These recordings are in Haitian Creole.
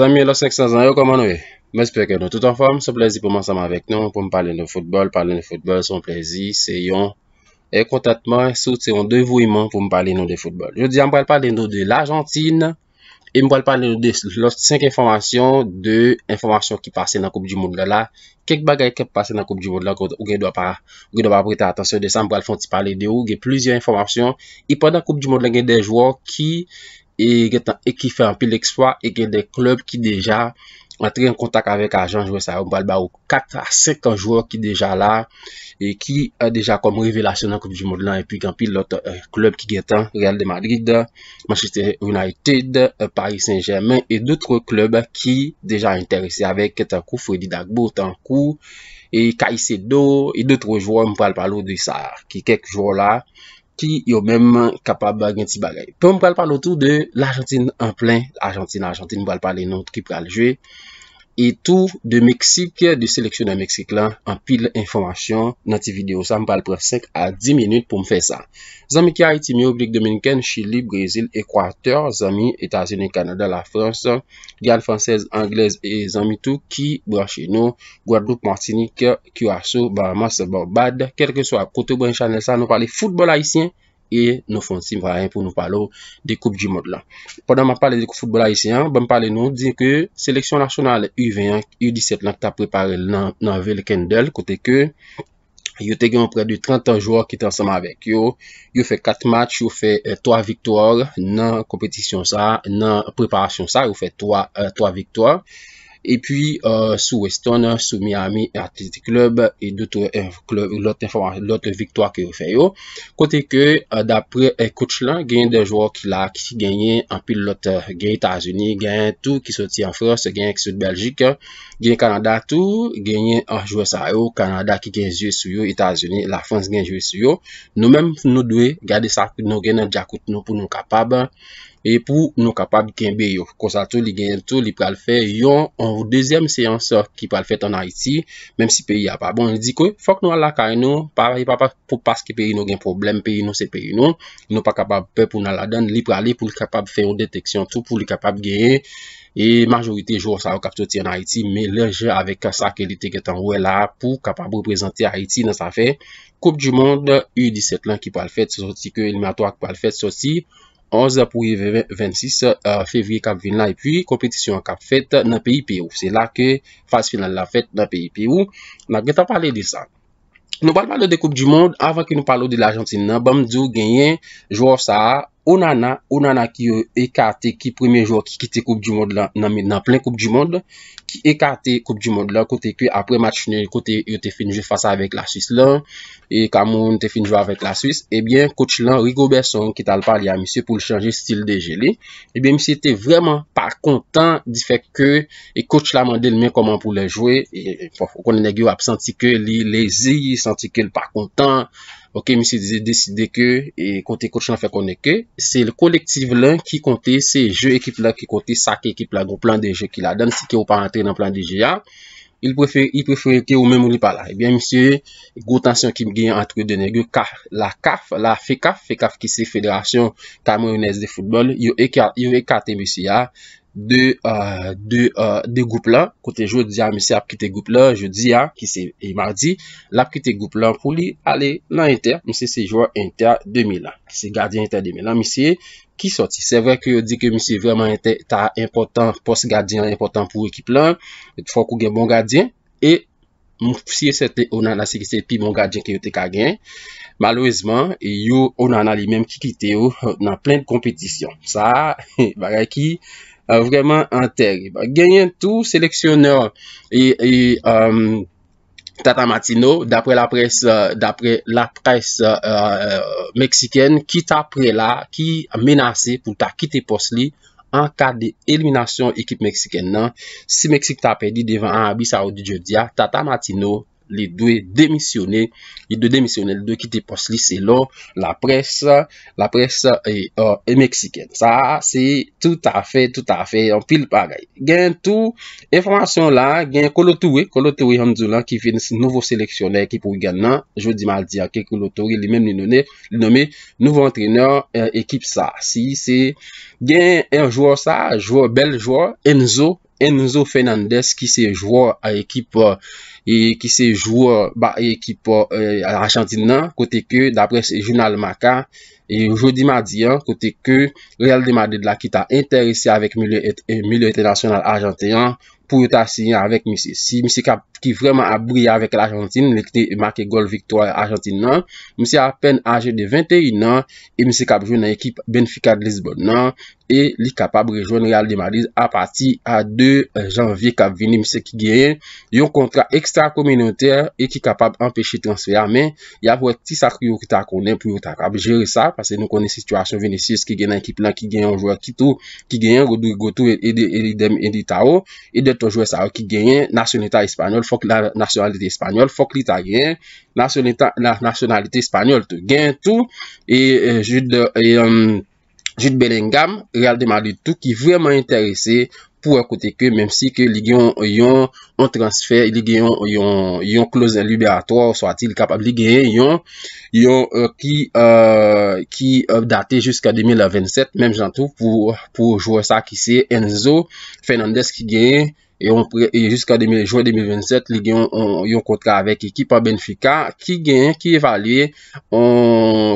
Mwen espere ke nou toutan form, sou plezi pou mwansama avèk nou, pou m pale de fotbol, pale de fotbol Sou plezi, seyon, e kontatman, sou teyon devou iman pou m pale de fotbol Jou di an m wale pale de nou de l'Ajantine, m wale pale de l'os 5 informasyon De informasyon ki pase nan Koub Djimoula la Kek bagay ke pase nan Koub Djimoula la ou gen do pa prete atasyon Desan m wale fonte pale de ou gen plusyen informasyon I pa nan Koub Djimoula la gen de jouan ki E, e ki fè anpil l'ekspoi, e gen de klub ki deja atri an kontak avèk a jan jwè sa. Mpal ba ou 4 a 5 an jwò ki deja la. E ki deja kom revelasyonan koum jwè moud lan. E pi gen anpil lòt euh, klub ki gen tan. Real de Madrid, Manchester United, euh, Paris Saint-Germain. E doutre klub ki deja enterese avèk. Ket an kou Freddy Dagbo, ten an kou. E Kaise Do, e doutre jwò mpal balo de sa. Ki kek jwò la. ki yo menman kapab bagen ti bagay. Poum pral pral otou de l'Argentine en plen, l'Argentine, l'Argentine, pral pral enot ki pral jwe, Etou de Meksik, de seleksyon de Meksik la, an pil informasyon nati video sa, m pal pre 5 a 10 minute pou m fè sa. Zami ki a iti mi oblik Dominiken, Chili, Brazil, Ekwater, Zami, Etasyen, Kanada, La France, Gale Fransez, Anglez, et Zami tou ki, Brachino, Guadrouk, Martinique, Kyuasou, Baramassa, Barbade, kelke so a kote bwen chanel sa, nou pali foutbol haisyen, E nou fonsi mwaryen pou nou palo de koup di mod la. Ponan mwen pale de koup fwobola isen, mwen pale nou di ke seleksyon nasyonal U21, U17 lak ta prepare nan vel Kendall kote ke yo te gen pre de 31 jouor ki transama avek yo. Yo fe 4 match, yo fe euh, 3 victor nan kompetisyon sa, nan preparasyon sa, yo fe 3 victor. E pwi euh, sou Weston, sou Miami, atleti klub, et doutre klub, lote victwa ke yo feyo. Kote ke, dapre e kouch lan, genye de jwo ki lak, genye an pilote genye euh, Itazeni, genye tou ki soti an Fros, genye ki soti Belgik, genye Kanada tou, genye an jwe sa yo, Kanada ki genye jwe sou yo, Itazeni, la Frans genye jwe sou yo. Nou menm nou dwe, gade sa, nou genye diakout nou pou nou kapab. E pou nou kapab genbe yo. Kwa sa tou li gen tou, li pral fe, yon ou dezem seyansor ki pral fet an Haiti, menm si peyi a pa. Bon, di kwe, fok nou al la kain nou, pare, yon pa pa pou pas ki peyi nou gen problem, peyi nou se peyi nou, yon nou pa kapab pe pou nou al la dan, li pral li pou li kapab fe ou deteksyon tou, pou li kapab genye. E majorite jou sa ou kapte ti an Haiti, me leje avèk a sa ke litik etan wè la, pou kapab reprezenti Haiti nan sa fe. Kup di moun, yon 17 lan ki pral fet, se soti ke ilmato ak pral fet, se soti, 11 pouye 26 fevriye kap vin la. E pi kompetisyon kap fet nan pi pi ou. Se la ke faz final la fet nan pi pi ou. Na gen ta pale di sa. Nou pale pale de koup di moun. Avan ki nou pale ou de l'Argentine nan. Bamdou genyen. Jou off sa a. Onana, Onana ki yo euh, ekate ki premye jwo ki kite koup di mod la nan men nan plen koup di mod la, ki ekate koup di mod la, kote ki apre match final, kote yo euh, te finjou fasa avek la Suisse lan, e kamoun te finjou avek la Suisse, ebyen eh kote lan Rigo Besson ki tal pali eh bon, a misye pou chanje stil de geli, ebyen misye te vreman pa kontan di fek ke, e kote la mande lmen koman pou le jwe, e konen e gyo ap santi ke li le zi, santi ke l pa kontan, Ok, misi dize, deside ke, e kote kouchan fe konen ke, se le kolektiv lan ki kote, se je ekip la ki kote, sa ke ekip la, gwo plan de je ki la, dan si ke ou pa rentre nan plan de je ya, ah, il prefe, il prefe ke ou men mouni pa la, ebyen misi, gwo tansyon ki mgeyen antre dene, gwo kaf, la kaf, la fe kaf, fe kaf ki se federasyon, tamo yon es de futbol, yon ekate, yon ekate misi ya, ah. De euh, euh, goup la Kote jou di a ah, misi apkite goup la Jou di a ah, ki se e mardi La apkite goup la pou li ale nan inter Misie se jwa inter 2000 la Ki se gardien inter 2000 la Misie ki soti Se vè ki yo di ke misi vèman enter Ta important post gardien important pou ekip lan Fok ou gen bon gardien E mousi se te ona nasi ki se pi bon gardien ki yo te kagen Malouizman Yo ona euh, nan li menm ki kite yo Nan plen de kompetisyon Sa bagay ki Vreman an terib. Genyen tou seleksyoner Tata Matino dapre la pres euh, dapre la pres Meksiken ki ta pre la ki menase pou ta kite pos li an ka de eliminasyon ekip Meksiken non? nan. Si Meksik ta pedi devan an abisa ou di jodia Tata Matino Li dwe demisyonè, li dwe demisyonè, li dwe ki te pos lise lò, la pres, la pres e, e, e Meksiken. Sa, se tout afe, tout afe, an pil parey. Gen tout, informasyon la, gen kolotowe, kolotowe hanzou la ki fin nouvo seleksyonè ekip ou gen nan, jodi mal di akè kolotowe, li mèm li nonè, li nomè nouvo antreneur ekip euh, sa. Si, se gen en jwo sa, jwo bel jwo, enzo. Enzo Fernandez ki se jwo a ekip, ki euh, se jwo ba ekip a euh, l'Argentine nan, kote ke, d'apre se jounal maka, e oujodi madyan, kote ke, real de madyan la ki ta interese avèk milè etenasyonal Argentine, pou yon ta syen avèk misi si, misi kap ki vreman a brie avèk l'Argentine, le kine maki gol victoire Argentine nan, misi apen aje de 21 nan, e misi kap jounan ekip benfikat Lisbon nan, e li kapab rejon real di Madrid a pati a 2 janvye kap veni mse ki genyen, yon kontra ekstra kominyonter, e ki kapab empeshi transfer, men, yavou eti sakriyo ki ta konen, pou yo ta kap jere sa, pase nou konen situasyon venesis, ki genyen ekip lan, ki genyen jou akitou, ki genyen Rodrigo tou, edi Edem, edi Taro, edi to jou esaro, ki genyen, nasyon etat espanyol, fok la nasyonalite espanyol, fok li ta genyen, nasyonalite espanyol, te genyen tou, e jude e yon Jude Bellingham, Real de Madrid tout, ki vreman interese pou akote ke, mem si ke ligyon yon transfer, ligyon yon close liberator, sou atil kapab ligyon, yon ki euh, euh, euh, dati jiska 2027, mem jantou pou jouwe sa ki se Enzo Fernandez ki genye, E yon kontra avèk ekipa ben fika ki gen, ki evalye,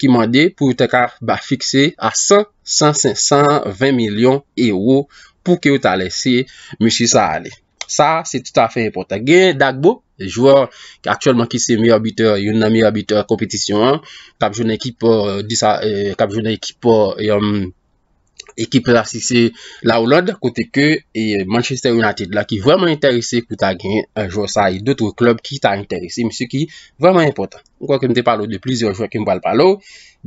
ki mande pou te kar fixe a 100, 100, 100, 120 milyon euro pou ki yon ta lesi mè chisa ale. Sa, se tout a fe importan. Gen, Dagbo, jouèr ki akchèlman ki se miye orbiteur, yon nan miye orbiteur kompetisyon an, kap joun ekipa disa, kap joun ekipa yon... Ekip rase se la ou lode kote ke e, Manchester United la ki vreman interese kouta gen e, jou sa e doutro klub ki ta interese mse ki vreman impotant. Mwen kwa kem te palo de plizyon, jwa kem palo palo.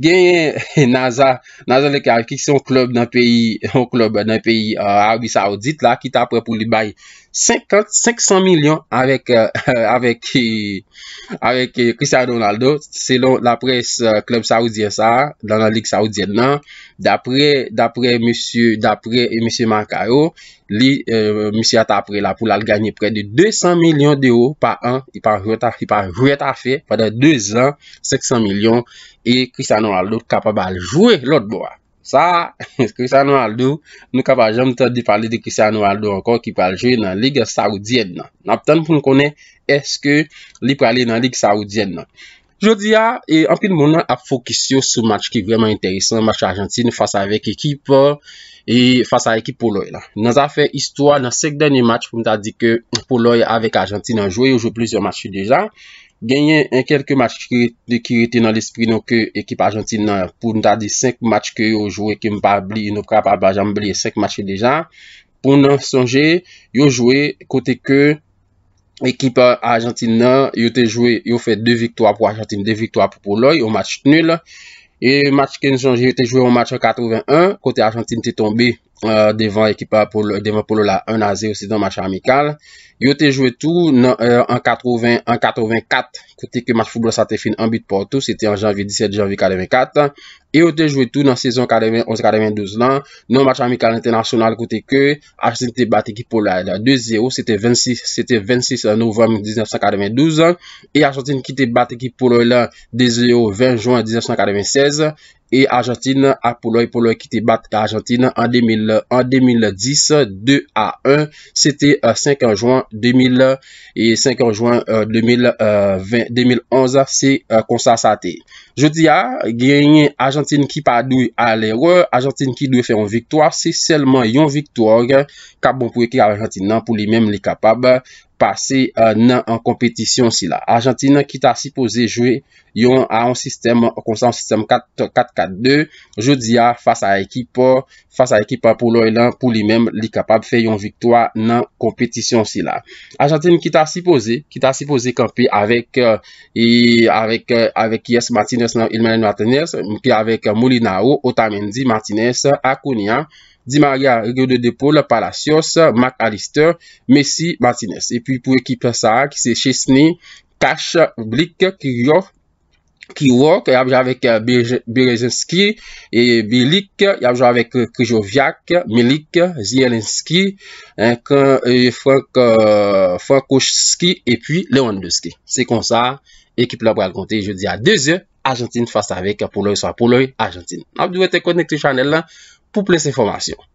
Genye, Naza, Naza Lekar, ki se yon klub nan peyi, yon klub nan peyi euh, Arabi-Saudite la, ki tapre pou li bay 50, 500 milyon avèk, avèk, avèk Cristiano Ronaldo. Se lon la pres klub euh, Saudien sa, nan la lig Saudien nan, dapre, dapre Monsie, dapre Monsie Mankaro. Li, euh, misi ata apre la pou lal ganyi pre de 200 milyon de ou, pa an, i pa vweta fe, pa de 2 an, 500 milyon, e Cristiano Aldo kapabal jwe lout bo a. Sa, Cristiano Aldo, nou kapajan moutan di pale de Cristiano Aldo ankon, ki pale jwe nan lig saoudien nan. Naptan pou m konen, eske li pale nan lig saoudien nan. Ah, Jodi a, e anpil mounan ap fokisyon sou match ki vreman enteresan, match Argentine, fasa avek ekipo, E fasa ekip Poloy la, nan zafè istwa nan sek denye match pou nou ta di ke Poloy avèk Argentinan jwè yo jwè plusieurs matchs dejan Genyen en kelke match ki yo te nan l'espri nou ke ekip Argentinan pou nou ta di 5 matchs ke yo jwè ke mpa blie, mpa blie 5 matchs dejan Pou nou sonje yo jwè kote ke ekip Argentinan yo te jwè yo fè 2 victoire pou Argentinan, 2 victoire pou Poloy, yo match nul la E match ki nou chanje, te jwè ou match 81, kote a chan tim te tombe. Euh, Devan ekipa polo la 1-0 Si don match amikal Yo te jwe tou non, euh, En 84 Kote ke match football sa te fin En bit porto Si te janvi 17 janvi 44 Yo te jwe tou nan sezon 11-12 Non match amikal internasyonal Kote ke Ashton te bate ki polo la 2-0 Si te 26 novem 1992 Ashton te bate ki polo la 2-0 20 janv 1996 E Arjantine a pou loy pou loy ki te bat ka Arjantine an 2010 2 a 1. Sete 5 an Jouan 2000 e 5 an Jouan 2011 se konsa sa te. Je di a genye Arjantine ki pa dou alè wè. Arjantine ki dou fè yon viktoar se selman yon viktoar ka bon pou ekli Arjantine nan pou li menm li kapab. Pase euh, nan an kompetisyon si la. Argentina ki ta sipoze jwe yon a an sistem, konsan an sistem 4-4-2. Jodi a, fasa ekipa, fasa ekipa pou loy lan, pou li mem li kapab fe yon viktwa nan kompetisyon si la. Argentina ki ta sipoze, ki ta sipoze kampi avek Yes Martinez, non, Ilman Martinez, ki avek Mouli Naou, Otamendi, Martinez, Akounian. Di Maria, Rigo de Depol, Palacios, Marc Alister, Messi, Martinez. Et puis, pour l'équipe de Sarra, qui c'est Chesnay, Kach, Blic, Kirok, il y a besoin avec euh, Berezinski, et Biliq, il y a besoin avec euh, Krijoviak, Melik, Zieliński, euh, Frankoski, et puis Lewandowski. C'est comme ça, l'équipe de la Bral-Gonthé, je dis à deux yeux, Argentine face avec Poloïs, pour l'oeil Argentine. Abonnez-vous à la chaîne, public informações.